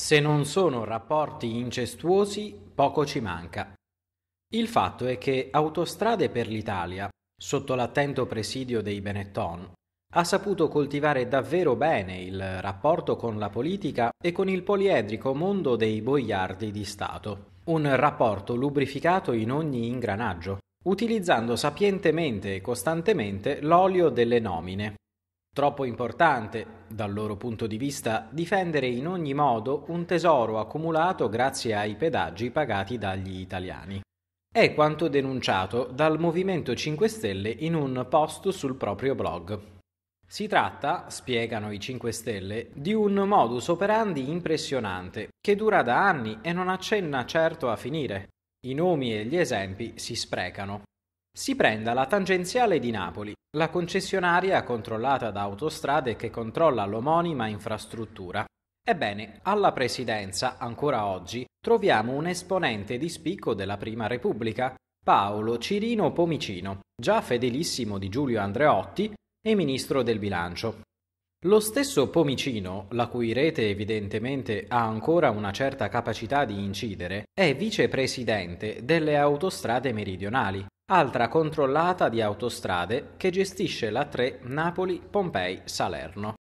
Se non sono rapporti incestuosi, poco ci manca. Il fatto è che Autostrade per l'Italia, sotto l'attento presidio dei Benetton, ha saputo coltivare davvero bene il rapporto con la politica e con il poliedrico mondo dei boiardi di Stato. Un rapporto lubrificato in ogni ingranaggio, utilizzando sapientemente e costantemente l'olio delle nomine, Troppo importante, dal loro punto di vista, difendere in ogni modo un tesoro accumulato grazie ai pedaggi pagati dagli italiani. È quanto denunciato dal Movimento 5 Stelle in un post sul proprio blog. Si tratta, spiegano i 5 Stelle, di un modus operandi impressionante che dura da anni e non accenna certo a finire. I nomi e gli esempi si sprecano. Si prenda la tangenziale di Napoli, la concessionaria controllata da Autostrade che controlla l'omonima infrastruttura. Ebbene, alla presidenza, ancora oggi, troviamo un esponente di spicco della Prima Repubblica, Paolo Cirino Pomicino, già fedelissimo di Giulio Andreotti e ministro del bilancio. Lo stesso Pomicino, la cui rete evidentemente ha ancora una certa capacità di incidere, è vicepresidente delle autostrade meridionali, altra controllata di autostrade che gestisce la tre Napoli-Pompei-Salerno.